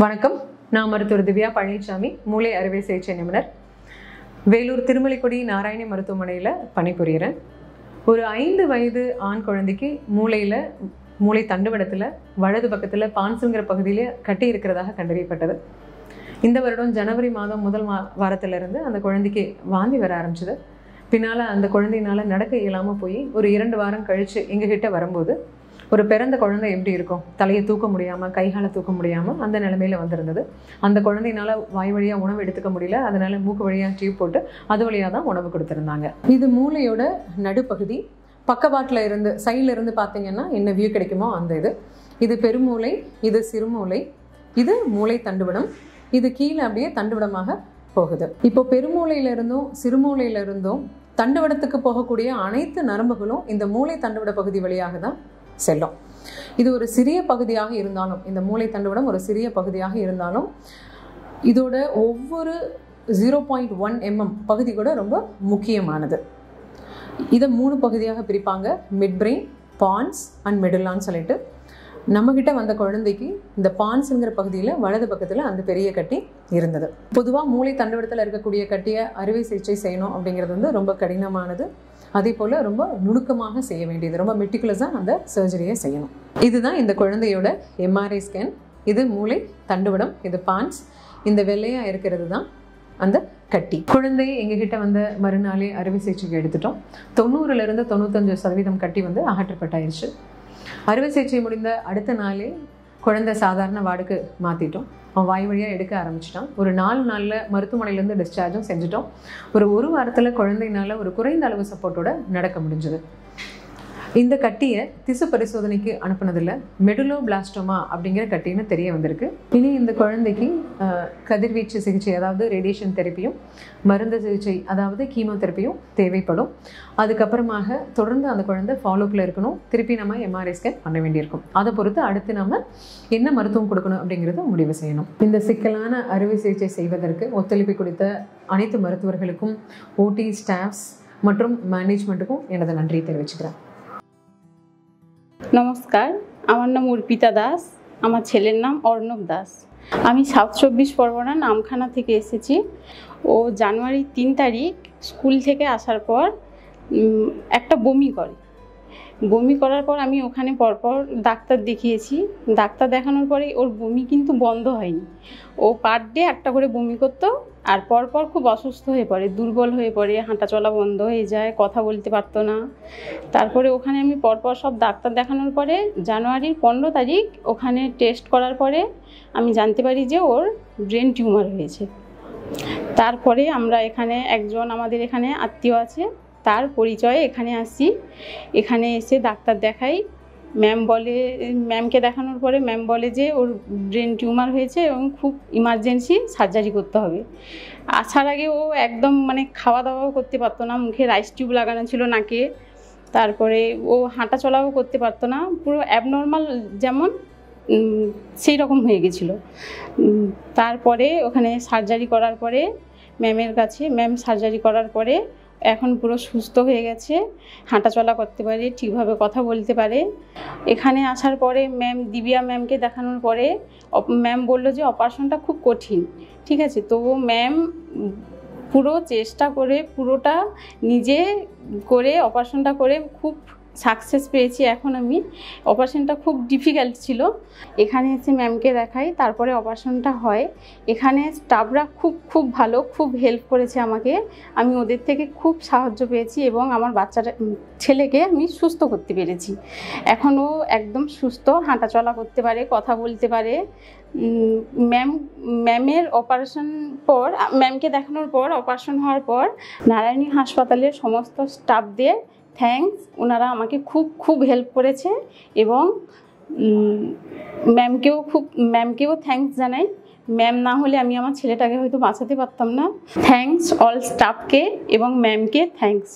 வணக்கம் நான் மருத்துவர் திவ்யா பழனிசாமி மூளை அறுவை சிகிச்சை நிபுணர் வேலூர் திருமலைக்குடி நாராயணி மருத்துவமனையில் பணிபுரிகிறேன் ஒரு ஐந்து வயது ஆண் குழந்தைக்கு மூளையில் மூளை தண்டுவடத்தில் வலது பக்கத்தில் பான்சுங்கிற பகுதியில் கட்டி இருக்கிறதாக கண்டறியப்பட்டது இந்த வருடம் ஜனவரி மாதம் முதல் மா வாரத்திலிருந்து அந்த குழந்தைக்கு வாந்தி வர ஆரம்பிச்சது பின்னால் அந்த குழந்தையினால் நடக்க இயலாமல் போய் ஒரு இரண்டு வாரம் கழித்து எங்ககிட்ட வரும்போது ஒரு பிறந்த குழந்தை எப்படி இருக்கும் தலையை தூக்க முடியாமல் கைகால தூக்க முடியாமல் அந்த நிலமையில வந்திருந்தது அந்த குழந்தையினால் வாய் வழியாக உணவு எடுத்துக்க முடியல அதனால் மூக்கு வழியாக டியூப் போட்டு அது வழியாக தான் உணவு கொடுத்துருந்தாங்க இது மூளையோட நடுப்பகுதி பக்கவாட்டில் இருந்து சைடில் இருந்து பார்த்தீங்கன்னா என்ன வியூ கிடைக்குமோ அந்த இது இது பெருமூளை இது சிறுமூளை இது மூளை தண்டுவிடம் இது கீழே அப்படியே தண்டுவிடமாக போகுது இப்போ பெருமூளையிலிருந்தும் சிறுமூளையிலிருந்தும் தண்டுவடத்துக்கு போகக்கூடிய அனைத்து நரம்புகளும் இந்த மூளை தண்டுவட பகுதி வழியாக தான் செல்லும் இது ஒரு சிறிய பகுதியாக இருந்தாலும் இந்த மூளை தண்டுவடம் ஒரு சிறிய பகுதியாக இருந்தாலும் இதோட ஒவ்வொரு ஜீரோ பாயிண்ட் ஒன் எம்எம் பகுதி கூட ரொம்ப முக்கியமானது இதை மூணு பகுதியாக பிரிப்பாங்க மிட் பிரெயின் பான்ஸ் அண்ட் மெடுலான்னு சொல்லிட்டு நம்மகிட்ட வந்த குழந்தைக்கு இந்த பான்ஸுங்கிற பகுதியில் வலது பக்கத்தில் அந்த பெரிய கட்டி இருந்தது பொதுவாக மூளை தண்டுவடத்தில் இருக்கக்கூடிய கட்டியை அறுவை சிகிச்சை செய்யணும் அப்படிங்கிறது வந்து ரொம்ப கடினமானது அதே போல் ரொம்ப நுணுக்கமாக செய்ய வேண்டியது ரொம்ப மெட்டிகுலஸாக அந்த சர்ஜரியை செய்யணும் இதுதான் இந்த குழந்தையோட எம்ஆர்ஐ ஸ்கேன் இது மூளை தண்டுவடம் இது பான்ஸ் இந்த வெள்ளையாக இருக்கிறது தான் அந்த கட்டி குழந்தை எங்ககிட்ட வந்த மறுநாளே அறுவை சிகிச்சைக்கு எடுத்துட்டோம் தொண்ணூறுலேருந்து தொண்ணூத்தஞ்சு சதவீதம் கட்டி வந்து அகற்றப்பட்டாயிருச்சு அறுவை சிகிச்சை முடிந்த அடுத்த நாளே குழந்தை சாதாரண வார்டுக்கு மாற்றிட்டோம் அவன் வாய் வழியாக எடுக்க ஆரம்பிச்சிட்டான் ஒரு நாலு நாளில் மருத்துவமனையிலேருந்து டிஸ்சார்ஜும் செஞ்சுட்டோம் ஒரு ஒரு வாரத்தில் குழந்தைனால ஒரு குறைந்த அளவு சப்போர்ட்டோட நடக்க முடிஞ்சது இந்த கட்டியை திசு பரிசோதனைக்கு அனுப்புனதில் மெடுலோ பிளாஸ்டோமா அப்படிங்கிற கட்டின்னு தெரிய வந்திருக்கு இனி இந்த குழந்தைக்கு கதிர்வீச்சு சிகிச்சை அதாவது ரேடியேஷன் தெரப்பியும் மருந்து சிகிச்சை அதாவது தெரப்பியும் தேவைப்படும் அதுக்கப்புறமாக தொடர்ந்து அந்த குழந்தை ஃபாலோப்பில் இருக்கணும் திருப்பி நம்ம எம்ஆர்ஐ ஸ்கேன் பண்ண வேண்டியிருக்கும் அதை பொறுத்து அடுத்து நம்ம என்ன மருத்துவம் கொடுக்கணும் அப்படிங்கிறத முடிவு செய்யணும் இந்த சிக்கலான அறுவை சிகிச்சை செய்வதற்கு ஒத்துழைப்பு கொடுத்த அனைத்து மருத்துவர்களுக்கும் ஓடி ஸ்டாஃப்ஸ் மற்றும் மேனேஜ்மெண்ட்டுக்கும் எனது நன்றியை தெரிவிச்சுக்கிறேன் নমস্কার আমার নাম অর্পিতা দাস আমার ছেলের নাম অর্ণব দাস আমি সাউথ চব্বিশ পরগনা নামখানা থেকে এসেছি ও জানুয়ারি তিন তারিখ স্কুল থেকে আসার পর একটা বমি করে বমি করার পর আমি ওখানে পরপর ডাক্তার দেখিয়েছি ডাক্তার দেখানোর পরে ওর বমি কিন্তু বন্ধ হয়নি ও পার ডে একটা করে বমি করতো আর পরপর খুব অসুস্থ হয়ে পড়ে দুর্বল হয়ে পড়ে হাঁটা চলা বন্ধ হয়ে যায় কথা বলতে পারতো না তারপরে ওখানে আমি পরপর সব ডাক্তার দেখানোর পরে জানুয়ারির পনেরো তারিখ ওখানে টেস্ট করার পরে আমি জানতে পারি যে ওর ব্রেন টিউমার হয়েছে তারপরে আমরা এখানে একজন আমাদের এখানে আত্মীয় আছে তার পরিচয়ে এখানে আসি এখানে এসে ডাক্তার দেখাই ম্যাম বলে ম্যামকে দেখানোর পরে ম্যাম বলে যে ওর ব্রেন টিউমার হয়েছে এবং খুব ইমার্জেন্সি সার্জারি করতে হবে আসার আগে ও একদম মানে খাওয়া দাওয়াও করতে পারতো না মুখে রাইস টিউব লাগানো ছিল নাকে তারপরে ও হাঁটা চলাও করতে পারতো না পুরো অ্যাবনর্মাল যেমন সেই রকম হয়ে গেছিলো তারপরে ওখানে সার্জারি করার পরে ম্যামের কাছে ম্যাম সার্জারি করার পরে এখন পুরো সুস্থ হয়ে গেছে হাঁটাচলা করতে পারে ঠিকভাবে কথা বলতে পারে এখানে আসার পরে ম্যাম দিবিয়া ম্যামকে দেখানোর পরে ম্যাম বলল যে অপারেশনটা খুব কঠিন ঠিক আছে তবু ম্যাম পুরো চেষ্টা করে পুরোটা নিজে করে অপারেশনটা করে খুব সাকসেস পেয়েছি এখন আমি অপারেশনটা খুব ডিফিকাল্ট ছিল এখানে এসে ম্যামকে দেখাই তারপরে অপারেশনটা হয় এখানে স্টাফরা খুব খুব ভালো খুব হেল্প করেছে আমাকে আমি ওদের থেকে খুব সাহায্য পেয়েছি এবং আমার বাচ্চাটা ছেলেকে আমি সুস্থ করতে পেরেছি এখনও একদম সুস্থ হাঁটাচলা করতে পারে কথা বলতে পারে ম্যাম ম্যামের অপারেশন পর ম্যামকে দেখানোর পর অপারেশন হওয়ার পর নারায়ণী হাসপাতালের সমস্ত স্টাফদের থ্যাংকস ওনারা আমাকে খুব খুব হেল্প করেছে এবং ম্যামকেও খুব ম্যামকেও থ্যাংকস জানাই ম্যাম না হলে আমি আমার ছেলেটাকে হয়তো বাঁচাতে পারতাম না থ্যাংকস অল স্টাফকে এবং ম্যামকে থ্যাংকস